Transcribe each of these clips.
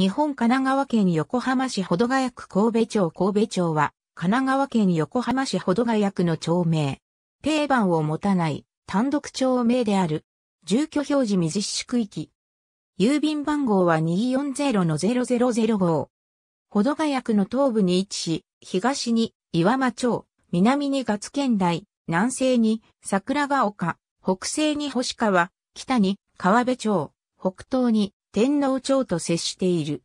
日本神奈川県横浜市保土ヶ谷区神戸町神戸町は、神奈川県横浜市保土ヶ谷区の町名。定番を持たない単独町名である。住居表示未実施区域。郵便番号は240-0005。保土ヶ谷区の東部に位置し、東に岩間町、南にガツ県内、南西に桜ヶ丘、北西に星川、北に川辺町、北東に天皇町と接している。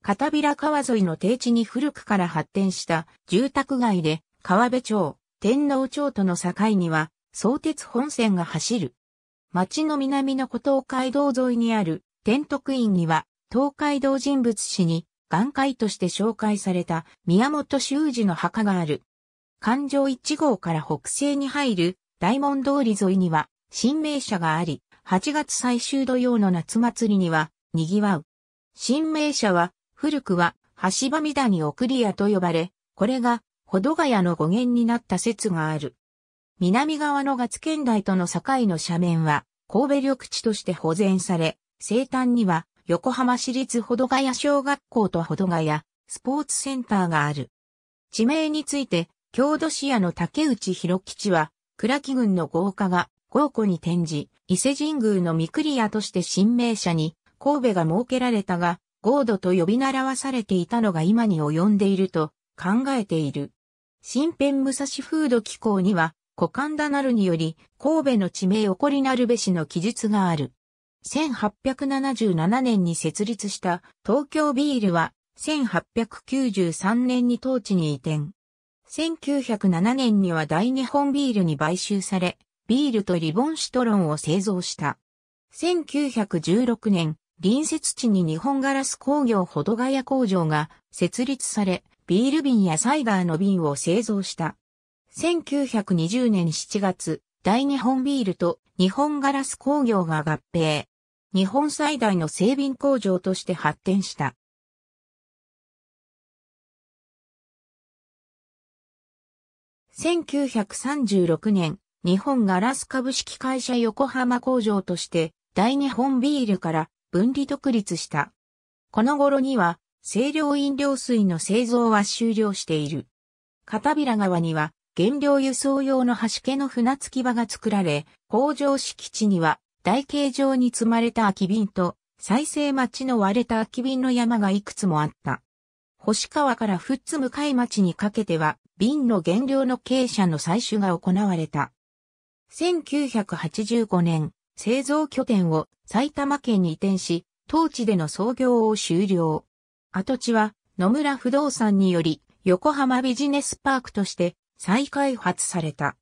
片平川沿いの低地に古くから発展した住宅街で川辺町、天皇町との境には相鉄本線が走る。町の南の古東海道沿いにある天徳院には東海道人物史に眼界として紹介された宮本修二の墓がある。環状1号から北西に入る大門通り沿いには新名社があり、8月最終土曜の夏祭りには賑わう。新名社は、古くは、橋場三に送り屋と呼ばれ、これが、保土ヶ谷の語源になった説がある。南側の月県台との境の斜面は、神戸緑地として保全され、生誕には、横浜市立保土ヶ谷小学校と保土ヶ谷スポーツセンターがある。地名について、郷土市屋の竹内博吉は、倉木郡の豪華が豪庫に転じ、伊勢神宮の御栗屋として新名社に神戸が設けられたが、ゴードと呼び習わされていたのが今に及んでいると考えている。新編武蔵風土機構には、古漢だなるにより、神戸の地名起こりなるべしの記述がある。1877年に設立した東京ビールは、1893年に当地に移転。1907年には大日本ビールに買収され、ビールとリボンシトロンを製造した。1916年、隣接地に日本ガラス工業ほどがや工場が設立され、ビール瓶やサイダーの瓶を製造した。1920年7月、大日本ビールと日本ガラス工業が合併。日本最大の製瓶工場として発展した。1936年、日本ガラス株式会社横浜工場として、大日本ビールから分離独立した。この頃には、清涼飲料水の製造は終了している。片平川には、原料輸送用の橋家の船着き場が作られ、工場敷地には、台形状に積まれた空き瓶と、再生町の割れた空き瓶の山がいくつもあった。星川から富津向かい町にかけては、瓶の原料の傾斜の採取が行われた。1985年、製造拠点を埼玉県に移転し、当地での創業を終了。跡地は野村不動産により横浜ビジネスパークとして再開発された。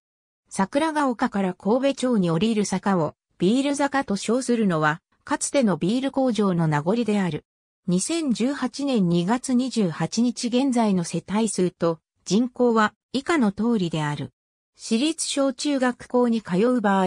桜ヶ丘から神戸町に降りる坂をビール坂と称するのは、かつてのビール工場の名残である。2018年2月28日現在の世帯数と人口は以下の通りである。私立小中学校に通う場合、